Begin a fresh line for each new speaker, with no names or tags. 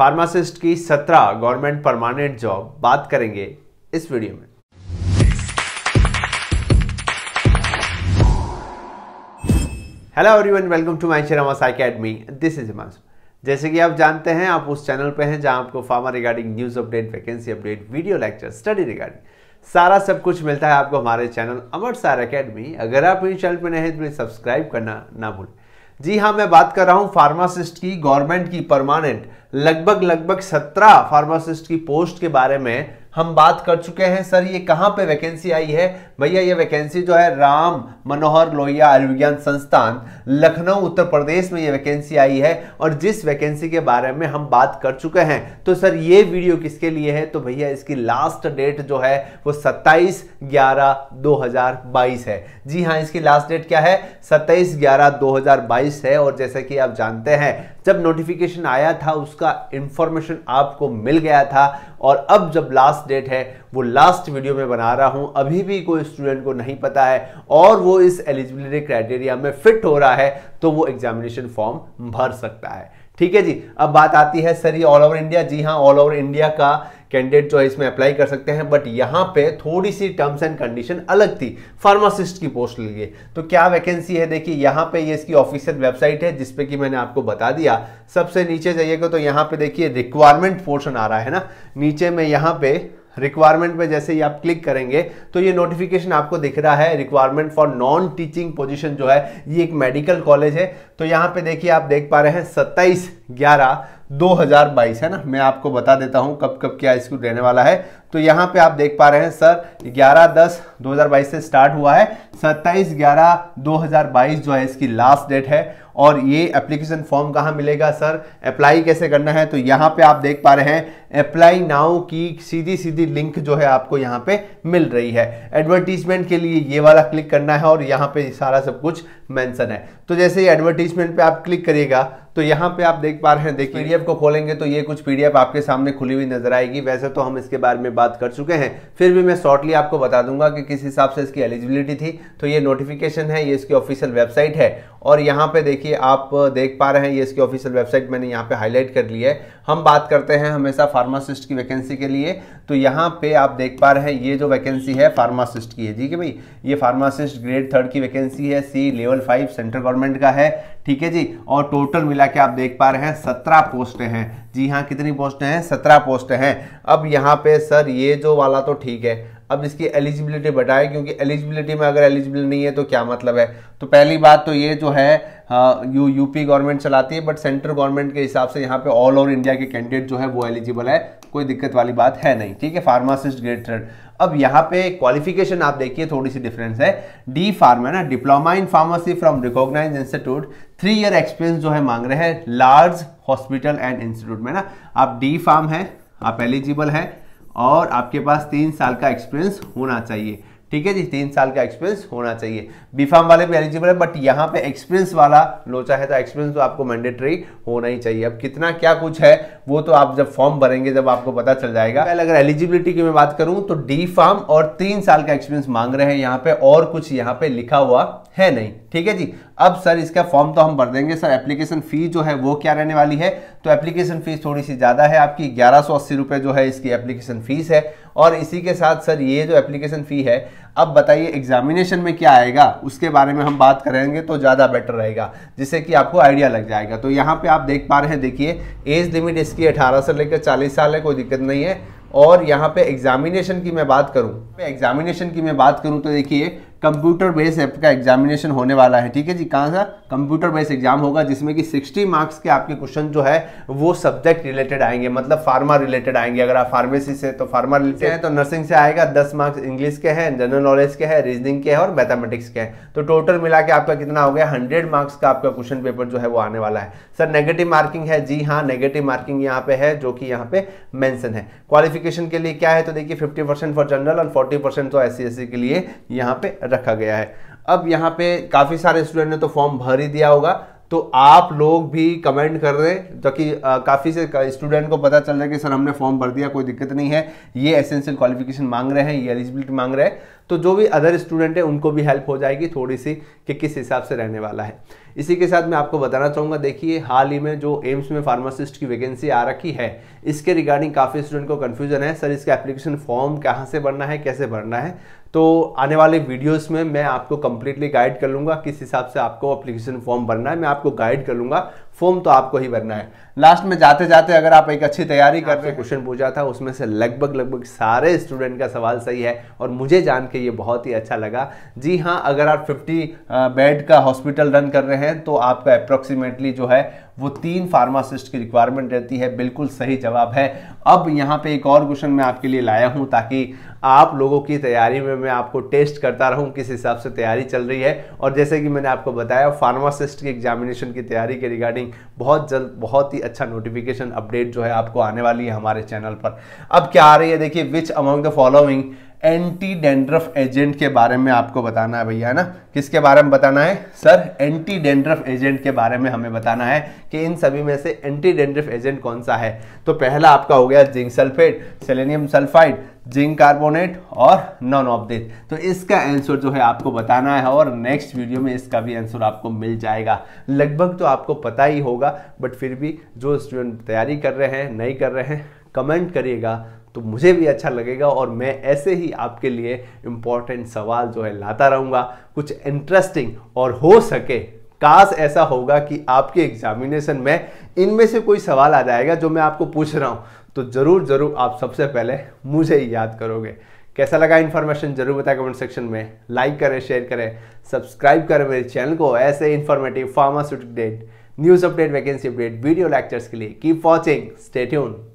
pharmacist की 17 government permanent job बात करेंगे इस वीडियो में hello everyone welcome to my channel Masai Academy this is Himanshu जैसे कि आप जानते हैं आप उस चैनल पे हैं जहां आपको pharma regarding news update vacancy update video lecture study regarding सारा सब कुछ मिलता है आपको हमारे चैनल अमर सार अकेडमी अगर आप इन चैनल पर नए हैं तो सब्सक्राइब करना ना भूलें जी हाँ मैं बात कर रहा हूँ फार्मासिस्ट की गवर्नमेंट की परमानेंट लगभग लगभग सत्रह फार्मासिस्ट की पोस्ट के बारे में हम बात कर चुके हैं सर ये कहाँ पे वैकेंसी आई है भैया ये वैकेंसी जो है राम मनोहर लोहिया आयुर्विज्ञान संस्थान लखनऊ उत्तर प्रदेश में ये वैकेंसी आई है और जिस वैकेंसी के बारे में हम बात कर चुके हैं तो सर ये वीडियो किसके लिए है तो भैया इसकी लास्ट डेट जो है वो 27 ग्यारह 2022 है जी हाँ इसकी लास्ट डेट क्या है 27 ग्यारह 2022 है और जैसे कि आप जानते हैं जब नोटिफिकेशन आया था उसका इंफॉर्मेशन आपको मिल गया था और अब जब लास्ट डेट है वो लास्ट वीडियो में बना रहा हूं अभी भी कोई स्टूडेंट को नहीं पता है और वो इस एलिजिबिलिटी क्राइटेरिया में फिट हो रहा है तो वो एग्जामिनेशन फॉर्म भर सकता है ठीक है जी अब बात आती है सर ये ऑल ओवर इंडिया जी हाँ ऑल ओवर इंडिया का कैंडिडेट जो है इसमें अप्लाई कर सकते हैं बट यहाँ पे थोड़ी सी टर्म्स एंड कंडीशन अलग थी फार्मासिस्ट की पोस्ट के लिए तो क्या वैकेंसी है देखिए यहाँ पे ये इसकी ऑफिशियल वेबसाइट है जिसपे कि मैंने आपको बता दिया सबसे नीचे जाइएगा तो यहाँ पे देखिए रिक्वायरमेंट पोर्शन आ रहा है ना नीचे में यहाँ पे रिक्वायरमेंट में जैसे ही आप क्लिक करेंगे तो ये नोटिफिकेशन आपको दिख रहा है requirement for non teaching position जो है ये एक मेडिकल कॉलेज है तो यहाँ पे देखिए आप देख पा रहे हैं सत्ताईस ग्यारह 2022 है ना मैं आपको बता देता हूं कब कब क्या इसको रहने वाला है तो यहां पे आप देख पा रहे हैं सर 11 दस 2022 से स्टार्ट हुआ है 27 ग्यारह 2022 जो है इसकी लास्ट डेट है और ये एप्लीकेशन फॉर्म कहां मिलेगा सर अप्लाई कैसे करना है तो यहां पे आप देख पा रहे हैं अप्लाई नाउ की सीधी सीधी लिंक जो है आपको यहाँ पे मिल रही है एडवर्टीजमेंट के लिए ये वाला क्लिक करना है और यहाँ पे सारा सब कुछ मैंसन है तो जैसे ही एडवर्टीज एडवर्टीजमेंट पे आप क्लिक करिएगा तो यहाँ पे आप देख पा रहे हैं देखिए पीडीएफ को खोलेंगे तो ये कुछ पीडीएफ आपके सामने खुली हुई नजर आएगी वैसे तो हम इसके बारे में बात कर चुके हैं फिर भी मैं शॉर्टली आपको बता दूंगा कि किस हिसाब से इसकी एलिजिबिलिटी थी तो ये नोटिफिकेशन है ये इसकी ऑफिशियल वेबसाइट है और यहाँ पे देखिए आप देख पा रहे हैं ये इसकी ऑफिशियल वेबसाइट मैंने यहाँ पे हाईलाइट कर ली है हम बात करते हैं हमेशा फार्मासिस्ट की वैकेंसी के लिए तो यहाँ पे आप देख पा रहे हैं ये जो वैकेंसी है फार्मासिस्ट की है ठीक है भाई ये फार्मासिस्ट ग्रेड थर्ड की वैकेंसी है C level five central government का है ठीक है जी और टोटल मिला के आप देख पा रहे हैं सत्रह पोस्ट हैं जी हाँ कितनी पोस्ट हैं सत्रह पोस्ट हैं अब यहाँ पे सर ये जो वाला तो ठीक है अब इसकी एलिजिबिलिटी बताएं क्योंकि एलिजिबिलिटी में अगर एलिजिबल नहीं है तो क्या मतलब है तो पहली बात तो ये जो है यू यूपी गवर्नमेंट चलाती है बट सेंट्रल गवर्नमेंट के हिसाब से यहाँ पे ऑल ओवर इंडिया के कैंडिडेट जो है वो एलिजिबल है कोई दिक्कत वाली बात है नहीं ठीक है फार्मासिस्ट ग्रेट थर्ड अब यहाँ पे क्वालिफिकेशन आप देखिए थोड़ी सी डिफरेंस है डी फार्म है ना diploma in pharmacy from recognise institute three year experience जो है मांग रहे हैं लार्ज हॉस्पिटल एंड इंस्टीट्यूट में ना आप डी फार्म है आप एलिजिबल हैं और आपके पास तीन साल का एक्सपीरियंस होना चाहिए ठीक है जी तीन साल का एक्सपीरियंस होना चाहिए बी फार्म वाले भी एलिजिबल है बट यहाँ पे एक्सपीरियंस वाला लोचा है तो एक्सपीरियंस तो आपको मैंडेटरी होना ही चाहिए अब कितना क्या कुछ है वो तो आप जब फॉर्म भरेंगे जब आपको पता चल जाएगा पहले अगर एलिजिबिलिटी की मैं बात करूँ तो डी फार्म और तीन साल का एक्सपीरियंस मांग रहे हैं यहाँ पे और कुछ यहाँ पे लिखा हुआ है नहीं ठीक है जी अब सर इसका फॉर्म तो हम भर देंगे सर एप्लीकेशन फ़ी जो है वो क्या रहने वाली है तो एप्लीकेशन फ़ीस थोड़ी सी ज़्यादा है आपकी ग्यारह सौ अस्सी रुपये जो है इसकी एप्लीकेशन फ़ीस है और इसी के साथ सर ये जो एप्लीकेशन फ़ी है अब बताइए एग्जामिनेशन में क्या आएगा उसके बारे में हम बात करेंगे तो ज़्यादा बेटर रहेगा जिससे कि आपको आइडिया लग जाएगा तो यहाँ पर आप देख पा रहे हैं देखिए एज लिमिट इसकी अठारह से लेकर चालीस साल है कोई दिक्कत नहीं है और यहाँ पे एग्जामिनेशन की मैं बात करूँ एग्जामिनेशन की मैं बात करूँ तो देखिए कंप्यूटर बेस्ड ऐप का एग्जामिनेशन होने वाला है ठीक है जी कहाँ सा कंप्यूटर बेस्ड एग्जाम होगा जिसमें कि 60 मार्क्स के आपके क्वेश्चन जो है वो सब्जेक्ट रिलेटेड आएंगे मतलब फार्मा रिलेटेड आएंगे अगर आप फार्मेसी से तो फार्मा रिलेटेड है तो नर्सिंग से आएगा 10 मार्क्स इंग्लिश के हैं जनरल नॉलेज के हैं रीजनिंग के हैं और मैथमेटिक्स के हैं तो टोटल मिला के आपका कितना हो गया हंड्रेड मार्क्स का आपका क्वेश्चन पेपर जो है वो आने वाला है सर नेगेटिव मार्किंग है जी हाँ नेगेटिव मार्किंग यहाँ पे है जो कि यहाँ पे मैंसन है क्वालिफिकेशन के लिए क्या है तो देखिए फिफ्टी फॉर जनरल और फोर्टी तो एस सी e के लिए यहाँ पे रखा गया है अब यहाँ पे काफ़ी सारे स्टूडेंट ने तो फॉर्म भर ही दिया होगा तो आप लोग भी कमेंट कर रहे हैं ताकि काफ़ी से स्टूडेंट को पता चल रहा है कि सर हमने फॉर्म भर दिया कोई दिक्कत नहीं है ये एसेंशियल क्वालिफिकेशन मांग रहे हैं ये एलिजिबिलिटी मांग रहे हैं तो जो भी अदर स्टूडेंट है उनको भी हेल्प हो जाएगी थोड़ी सी कि किस हिसाब से रहने वाला है इसी के साथ मैं आपको बताना चाहूँगा देखिए हाल ही में जो एम्स में फार्मासिस्ट की वैकेंसी आ रखी है इसके रिगार्डिंग काफ़ी स्टूडेंट को कन्फ्यूजन है सर इसका एप्लीकेशन फॉर्म कहाँ से भरना है कैसे भरना है तो आने वाले वीडियोस में मैं आपको कंप्लीटली गाइड कर लूँगा किस हिसाब से आपको अप्लीकेशन फॉर्म भरना है मैं आपको गाइड कर लूँगा फॉर्म तो आपको ही भरना है लास्ट में जाते जाते अगर आप एक अच्छी तैयारी कर रहे क्वेश्चन पूछा था उसमें से लगभग लगभग सारे स्टूडेंट का सवाल सही है और मुझे जान के ये बहुत ही अच्छा लगा जी हाँ अगर आप 50 बेड का हॉस्पिटल रन कर रहे हैं तो आपका अप्रोक्सीमेटली जो है वो तीन फार्मासिस्ट की रिक्वायरमेंट रहती है बिल्कुल सही जवाब है अब यहाँ पे एक और क्वेश्चन मैं आपके लिए लाया हूँ ताकि आप लोगों की तैयारी में मैं आपको टेस्ट करता रहूँ किस हिसाब से तैयारी चल रही है और जैसे कि मैंने आपको बताया फार्मासिस्ट की एग्जामिनेशन की तैयारी के रिगार्डिंग बहुत जल्द बहुत ही अच्छा नोटिफिकेशन अपडेट जो है आपको आने वाली है हमारे चैनल पर अब क्या आ रही है देखिए which among the following anti dandruff agent के बारे में आपको बताना है भैया है ना किसके बारे में बताना है सर एंटी डेंड्रफ एजेंट के बारे में हमें बताना है कि इन सभी में से एंटी डेंड्रफ एजेंट कौन सा है तो पहला आपका हो गया zinc sulphate selenium sulphide zinc carbonate और नॉन ऑप्डेट तो इसका आंसर जो है आपको बताना है और नेक्स्ट वीडियो में इसका भी आंसर आपको मिल जाएगा लगभग तो आपको पता ही होगा बट फिर भी जो स्टूडेंट तैयारी कर रहे हैं नहीं कर रहे हैं कमेंट करिएगा तो मुझे भी अच्छा लगेगा और मैं ऐसे ही आपके लिए इम्पॉर्टेंट सवाल जो है लाता रहूँगा कुछ इंटरेस्टिंग और हो सके काश ऐसा होगा कि आपके एग्जामिनेशन में इनमें से कोई सवाल आ जाएगा जो मैं आपको पूछ रहा हूँ तो ज़रूर ज़रूर आप सबसे पहले मुझे ही याद करोगे कैसा लगा इन्फॉर्मेशन जरूर बताएं कमेंट सेक्शन में लाइक करें शेयर करें सब्सक्राइब करें मेरे चैनल को ऐसे informative pharmaceutic date news update vacancy update video lectures के लिए कीप वॉचिंग स्टेट्यून